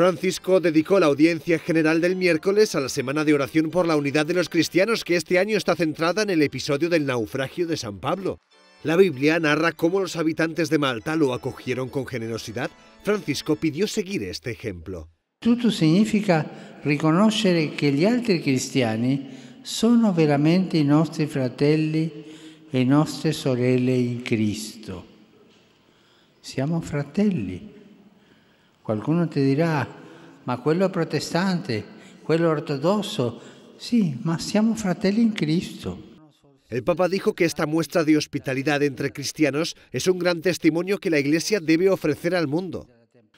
Francisco dedicó la audiencia general del miércoles a la Semana de Oración por la Unidad de los Cristianos, que este año está centrada en el episodio del naufragio de San Pablo. La Biblia narra cómo los habitantes de Malta lo acogieron con generosidad. Francisco pidió seguir este ejemplo. Tutto significa reconocer que gli altri cristiani sono veramente i nostri fratelli e nostre sorelle in Cristo. Siamo fratelli. ...alguno te dirá, ma quello protestante, quello ortodosso. Sì, ma siamo fratelli in Cristo. El Papa dijo que esta muestra de hospitalidad entre cristianos es un gran testimonio que la Iglesia debe ofrecer al mundo.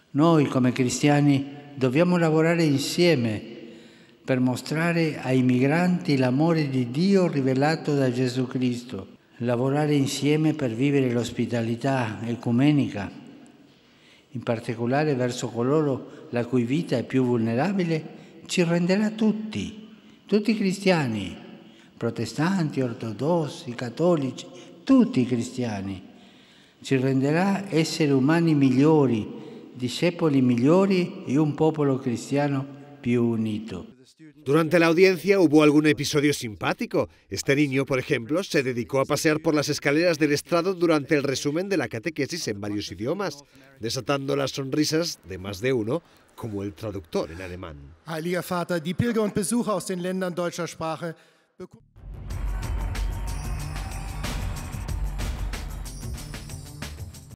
cristianos come cristiani dobbiamo lavorare insieme per mostrare ai migranti l'amore di Dio rivelato da Gesù Cristo, lavorare insieme per vivere l'ospitalità ecumenica in particolare verso coloro la cui vita è più vulnerabile, ci renderà tutti, tutti i cristiani, protestanti, ortodossi, cattolici, tutti i cristiani. Ci renderà esseri umani migliori, discepoli migliori e un popolo cristiano più unito. Durante la audiencia hubo algún episodio simpático. Este niño, por ejemplo, se dedicó a pasear por las escaleras del estrado durante el resumen de la catequesis en varios idiomas, desatando las sonrisas de más de uno, como el traductor en alemán. die Pilger und aus den Ländern deutscher Sprache